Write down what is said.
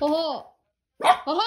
ほほほほ